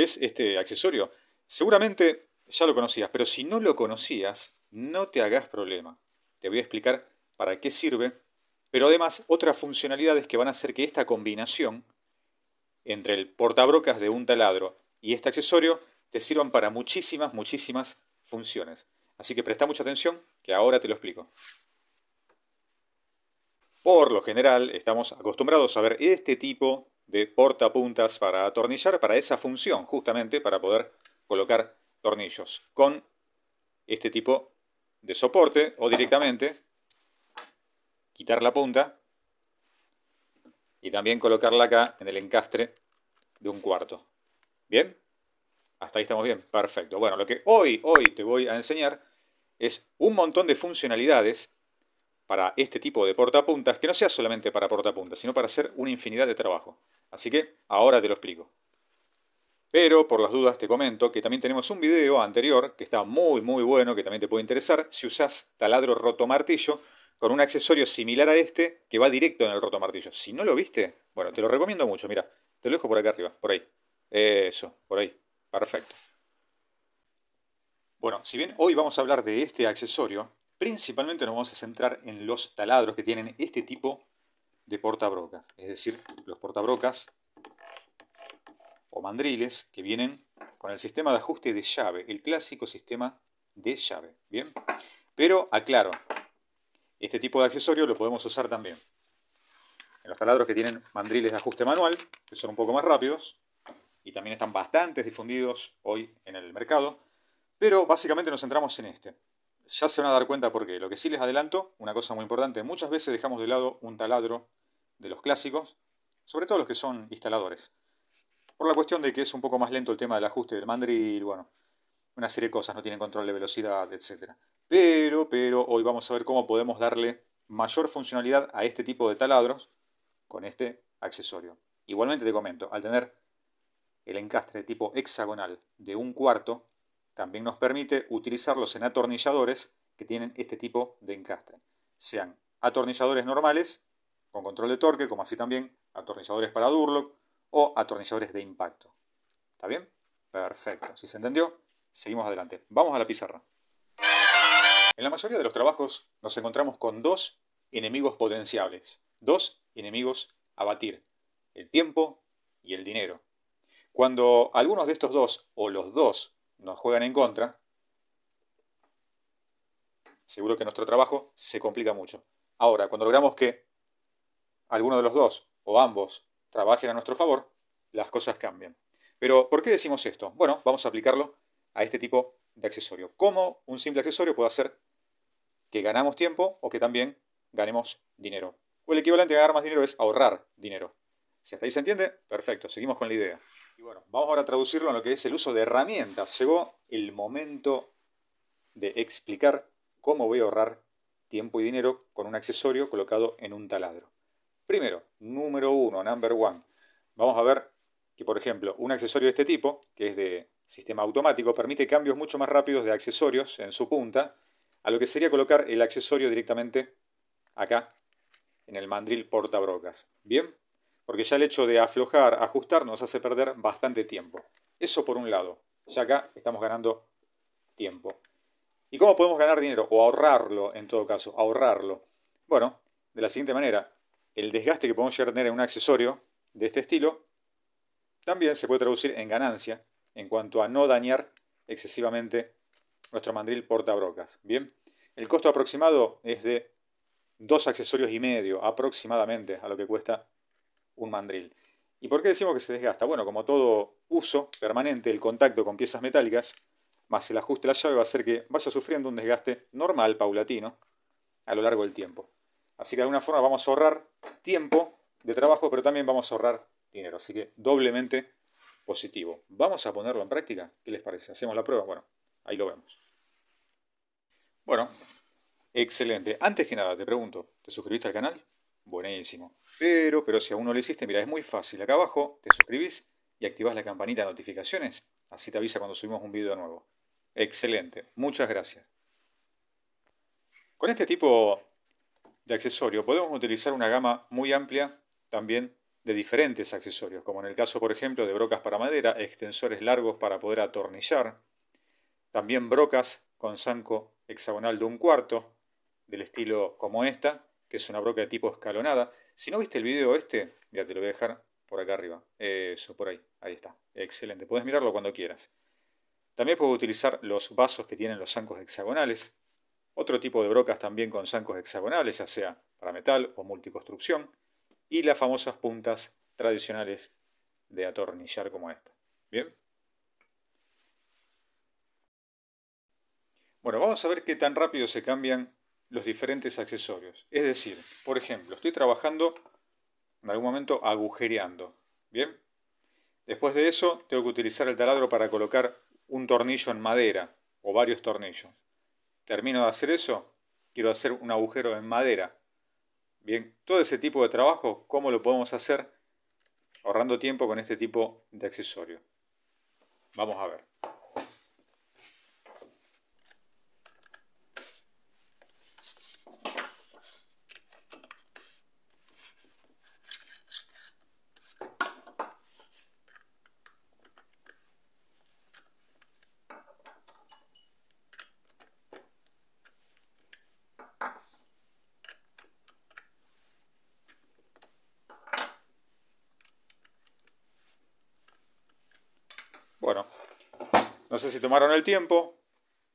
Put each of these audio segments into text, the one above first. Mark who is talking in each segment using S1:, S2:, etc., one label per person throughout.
S1: ¿Ves este accesorio? Seguramente ya lo conocías, pero si no lo conocías, no te hagas problema. Te voy a explicar para qué sirve, pero además otras funcionalidades que van a hacer que esta combinación entre el portabrocas de un taladro y este accesorio te sirvan para muchísimas, muchísimas funciones. Así que presta mucha atención, que ahora te lo explico. Por lo general, estamos acostumbrados a ver este tipo de portapuntas para atornillar para esa función, justamente para poder colocar tornillos con este tipo de soporte o directamente quitar la punta y también colocarla acá en el encastre de un cuarto. ¿Bien? Hasta ahí estamos bien. Perfecto. Bueno, lo que hoy, hoy te voy a enseñar es un montón de funcionalidades para este tipo de portapuntas, que no sea solamente para portapuntas, sino para hacer una infinidad de trabajo. Así que ahora te lo explico. Pero por las dudas te comento que también tenemos un video anterior que está muy muy bueno, que también te puede interesar, si usas taladro roto martillo con un accesorio similar a este que va directo en el martillo Si no lo viste, bueno, te lo recomiendo mucho, mira, te lo dejo por acá arriba, por ahí. Eso, por ahí. Perfecto. Bueno, si bien hoy vamos a hablar de este accesorio, Principalmente nos vamos a centrar en los taladros que tienen este tipo de portabrocas, es decir, los portabrocas o mandriles que vienen con el sistema de ajuste de llave, el clásico sistema de llave, ¿bien? Pero aclaro, este tipo de accesorio lo podemos usar también en los taladros que tienen mandriles de ajuste manual, que son un poco más rápidos, y también están bastante difundidos hoy en el mercado, pero básicamente nos centramos en este. Ya se van a dar cuenta porque lo que sí les adelanto, una cosa muy importante, muchas veces dejamos de lado un taladro de los clásicos, sobre todo los que son instaladores. Por la cuestión de que es un poco más lento el tema del ajuste del mandril, bueno, una serie de cosas, no tienen control de velocidad, etc. Pero, pero, hoy vamos a ver cómo podemos darle mayor funcionalidad a este tipo de taladros con este accesorio. Igualmente te comento, al tener el encastre tipo hexagonal de un cuarto, también nos permite utilizarlos en atornilladores que tienen este tipo de encastre. Sean atornilladores normales, con control de torque, como así también atornilladores para Durlock o atornilladores de impacto. ¿Está bien? Perfecto. Si se entendió, seguimos adelante. Vamos a la pizarra. En la mayoría de los trabajos nos encontramos con dos enemigos potenciables, dos enemigos a batir, el tiempo y el dinero. Cuando algunos de estos dos o los dos nos juegan en contra, seguro que nuestro trabajo se complica mucho. Ahora, cuando logramos que alguno de los dos o ambos trabajen a nuestro favor, las cosas cambian. Pero, ¿por qué decimos esto? Bueno, vamos a aplicarlo a este tipo de accesorio. ¿Cómo un simple accesorio puede hacer que ganamos tiempo o que también ganemos dinero? O el equivalente a ganar más dinero es ahorrar dinero. Si hasta ahí se entiende, perfecto, seguimos con la idea. Y bueno, vamos ahora a traducirlo en lo que es el uso de herramientas. Llegó el momento de explicar cómo voy a ahorrar tiempo y dinero con un accesorio colocado en un taladro. Primero, número uno, number one. Vamos a ver que, por ejemplo, un accesorio de este tipo, que es de sistema automático, permite cambios mucho más rápidos de accesorios en su punta, a lo que sería colocar el accesorio directamente acá, en el mandril portabrocas. ¿Bien? porque ya el hecho de aflojar, ajustar, nos hace perder bastante tiempo. Eso por un lado, ya acá estamos ganando tiempo. ¿Y cómo podemos ganar dinero? O ahorrarlo, en todo caso, ahorrarlo. Bueno, de la siguiente manera, el desgaste que podemos llegar tener en un accesorio de este estilo también se puede traducir en ganancia en cuanto a no dañar excesivamente nuestro mandril portabrocas. Bien, el costo aproximado es de dos accesorios y medio aproximadamente a lo que cuesta un mandril. ¿Y por qué decimos que se desgasta? Bueno, como todo uso permanente, el contacto con piezas metálicas, más el ajuste de la llave va a hacer que vaya sufriendo un desgaste normal, paulatino, a lo largo del tiempo. Así que de alguna forma vamos a ahorrar tiempo de trabajo, pero también vamos a ahorrar dinero. Así que doblemente positivo. Vamos a ponerlo en práctica. ¿Qué les parece? ¿Hacemos la prueba? Bueno, ahí lo vemos. Bueno, excelente. Antes que nada, te pregunto, ¿te suscribiste al canal? Buenísimo. Pero, pero si aún no lo hiciste, mira, es muy fácil. Acá abajo te suscribís y activás la campanita de notificaciones. Así te avisa cuando subimos un video nuevo. Excelente. Muchas gracias. Con este tipo de accesorio podemos utilizar una gama muy amplia también de diferentes accesorios, como en el caso, por ejemplo, de brocas para madera, extensores largos para poder atornillar, también brocas con zanco hexagonal de un cuarto, del estilo como esta, que es una broca de tipo escalonada. Si no viste el video este, ya te lo voy a dejar por acá arriba. Eso, por ahí. Ahí está. Excelente. Puedes mirarlo cuando quieras. También puedo utilizar los vasos que tienen los zancos hexagonales. Otro tipo de brocas también con zancos hexagonales, ya sea para metal o multiconstrucción. Y las famosas puntas tradicionales de atornillar como esta. Bien. Bueno, vamos a ver qué tan rápido se cambian los diferentes accesorios. Es decir, por ejemplo, estoy trabajando en algún momento agujereando. Bien. Después de eso, tengo que utilizar el taladro para colocar un tornillo en madera o varios tornillos. Termino de hacer eso, quiero hacer un agujero en madera. Bien, todo ese tipo de trabajo, ¿cómo lo podemos hacer ahorrando tiempo con este tipo de accesorio? Vamos a ver. Bueno, no sé si tomaron el tiempo,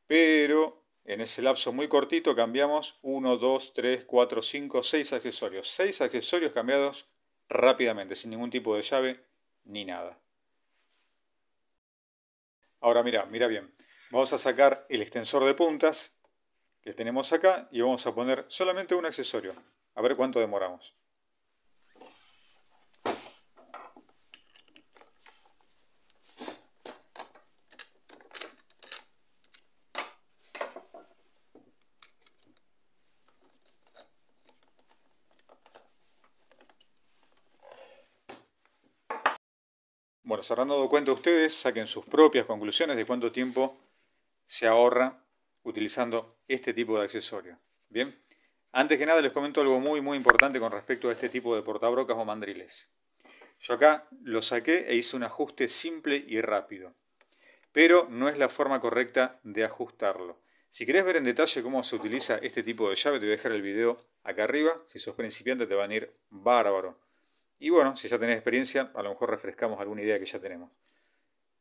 S1: pero en ese lapso muy cortito cambiamos 1, 2, 3, 4, 5, 6 accesorios. 6 accesorios cambiados rápidamente, sin ningún tipo de llave ni nada. Ahora mira, mira bien. Vamos a sacar el extensor de puntas que tenemos acá y vamos a poner solamente un accesorio. A ver cuánto demoramos. Bueno, se habrán dado cuenta ustedes, saquen sus propias conclusiones de cuánto tiempo se ahorra utilizando este tipo de accesorio. Bien, antes que nada les comento algo muy muy importante con respecto a este tipo de portabrocas o mandriles. Yo acá lo saqué e hice un ajuste simple y rápido, pero no es la forma correcta de ajustarlo. Si querés ver en detalle cómo se utiliza este tipo de llave, te voy a dejar el video acá arriba. Si sos principiante te van a ir bárbaro. Y bueno, si ya tenés experiencia, a lo mejor refrescamos alguna idea que ya tenemos.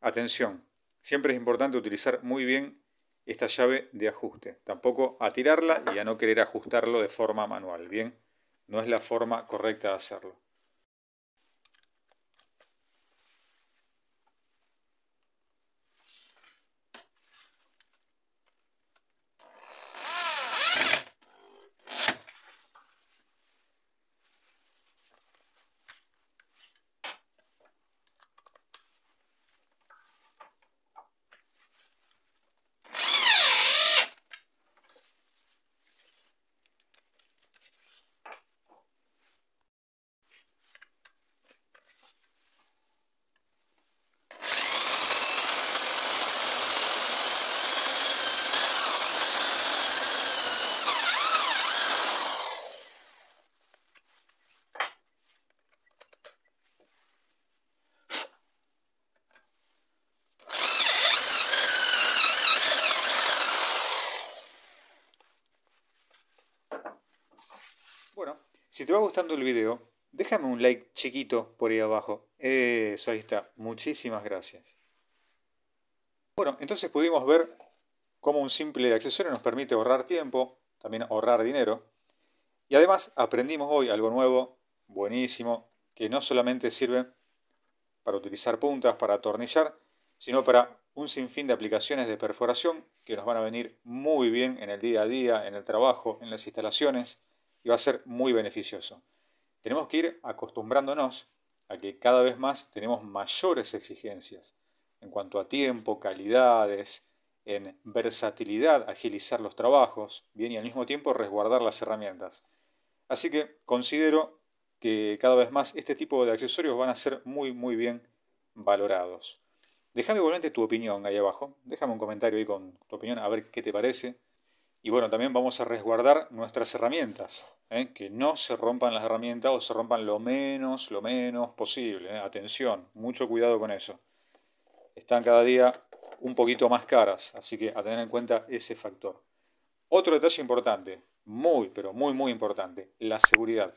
S1: Atención, siempre es importante utilizar muy bien esta llave de ajuste. Tampoco a tirarla y a no querer ajustarlo de forma manual. Bien, no es la forma correcta de hacerlo. Bueno, si te va gustando el video, déjame un like chiquito por ahí abajo. Eso, ahí está. Muchísimas gracias. Bueno, entonces pudimos ver cómo un simple accesorio nos permite ahorrar tiempo, también ahorrar dinero. Y además aprendimos hoy algo nuevo, buenísimo, que no solamente sirve para utilizar puntas, para atornillar, sino para un sinfín de aplicaciones de perforación que nos van a venir muy bien en el día a día, en el trabajo, en las instalaciones y va a ser muy beneficioso. Tenemos que ir acostumbrándonos a que cada vez más tenemos mayores exigencias en cuanto a tiempo, calidades, en versatilidad, agilizar los trabajos, bien y al mismo tiempo resguardar las herramientas. Así que considero que cada vez más este tipo de accesorios van a ser muy muy bien valorados. Déjame igualmente tu opinión ahí abajo, déjame un comentario ahí con tu opinión a ver qué te parece, y bueno, también vamos a resguardar nuestras herramientas, ¿eh? que no se rompan las herramientas o se rompan lo menos, lo menos posible. ¿eh? Atención, mucho cuidado con eso. Están cada día un poquito más caras, así que a tener en cuenta ese factor. Otro detalle importante, muy, pero muy, muy importante, la seguridad.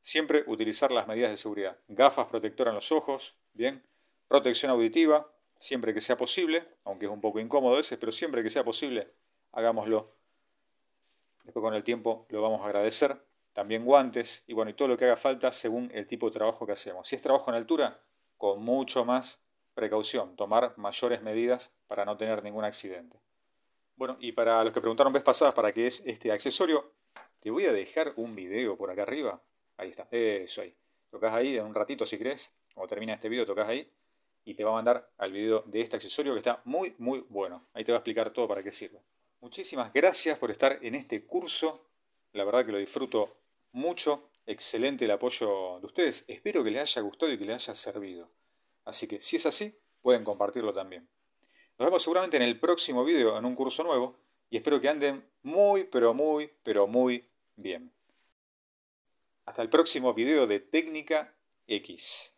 S1: Siempre utilizar las medidas de seguridad. Gafas protectoras en los ojos, bien. Protección auditiva, siempre que sea posible, aunque es un poco incómodo ese, pero siempre que sea posible, hagámoslo. Después con el tiempo lo vamos a agradecer. También guantes y bueno, y todo lo que haga falta según el tipo de trabajo que hacemos. Si es trabajo en altura, con mucho más precaución, tomar mayores medidas para no tener ningún accidente. Bueno, y para los que preguntaron vez pasada para qué es este accesorio, te voy a dejar un video por acá arriba. Ahí está, eso ahí. Tocas ahí en un ratito si crees, o termina este video, tocas ahí y te va a mandar al video de este accesorio que está muy, muy bueno. Ahí te va a explicar todo para qué sirve. Muchísimas gracias por estar en este curso. La verdad que lo disfruto mucho. Excelente el apoyo de ustedes. Espero que les haya gustado y que les haya servido. Así que si es así, pueden compartirlo también. Nos vemos seguramente en el próximo video en un curso nuevo y espero que anden muy, pero muy, pero muy bien. Hasta el próximo video de Técnica X.